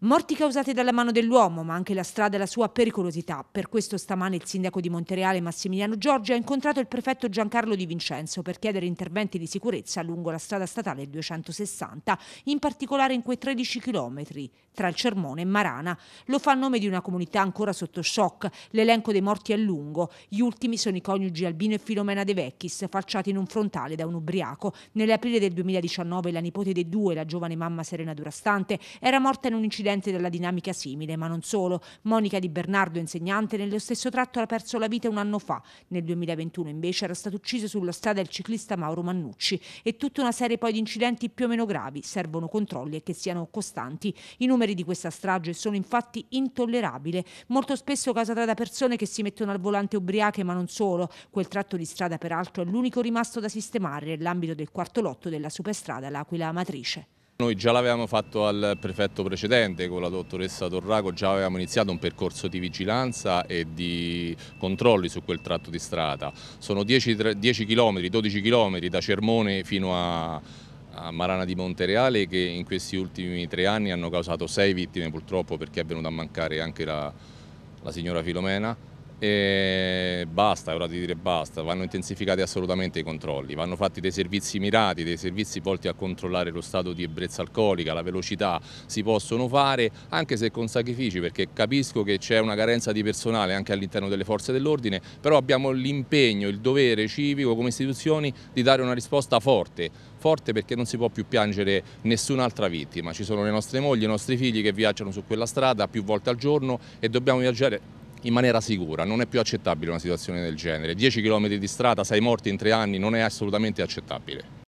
Morti causate dalla mano dell'uomo, ma anche la strada e la sua pericolosità. Per questo stamane il sindaco di Montereale Massimiliano Giorgi ha incontrato il prefetto Giancarlo Di Vincenzo per chiedere interventi di sicurezza lungo la strada statale 260, in particolare in quei 13 chilometri tra il Cermone e Marana. Lo fa a nome di una comunità ancora sotto shock. L'elenco dei morti è lungo. Gli ultimi sono i coniugi Albino e Filomena De Vecchis, falciati in un frontale da un ubriaco. Nell'aprile del 2019 la nipote dei due, la giovane mamma Serena Durastante, era morta in un incidente incidente della dinamica simile, ma non solo. Monica Di Bernardo, insegnante, nello stesso tratto ha perso la vita un anno fa. Nel 2021 invece era stato ucciso sulla strada il ciclista Mauro Mannucci e tutta una serie poi di incidenti più o meno gravi. Servono controlli e che siano costanti. I numeri di questa strage sono infatti intollerabili, molto spesso causata da persone che si mettono al volante ubriache, ma non solo. Quel tratto di strada peraltro è l'unico rimasto da sistemare nell'ambito del quarto lotto della superstrada L'Aquila Amatrice. Noi già l'avevamo fatto al prefetto precedente, con la dottoressa Torraco, già avevamo iniziato un percorso di vigilanza e di controlli su quel tratto di strada. Sono 10, 10 km, 12 km da Cermone fino a, a Marana di Montereale che in questi ultimi tre anni hanno causato sei vittime purtroppo perché è venuta a mancare anche la, la signora Filomena e basta, è ora di dire basta, vanno intensificati assolutamente i controlli, vanno fatti dei servizi mirati, dei servizi volti a controllare lo stato di ebbrezza alcolica, la velocità si possono fare anche se con sacrifici perché capisco che c'è una carenza di personale anche all'interno delle forze dell'ordine, però abbiamo l'impegno, il dovere civico come istituzioni di dare una risposta forte, forte perché non si può più piangere nessun'altra vittima, ci sono le nostre mogli, i nostri figli che viaggiano su quella strada più volte al giorno e dobbiamo viaggiare in maniera sicura. Non è più accettabile una situazione del genere. 10 km di strada, 6 morti in 3 anni non è assolutamente accettabile.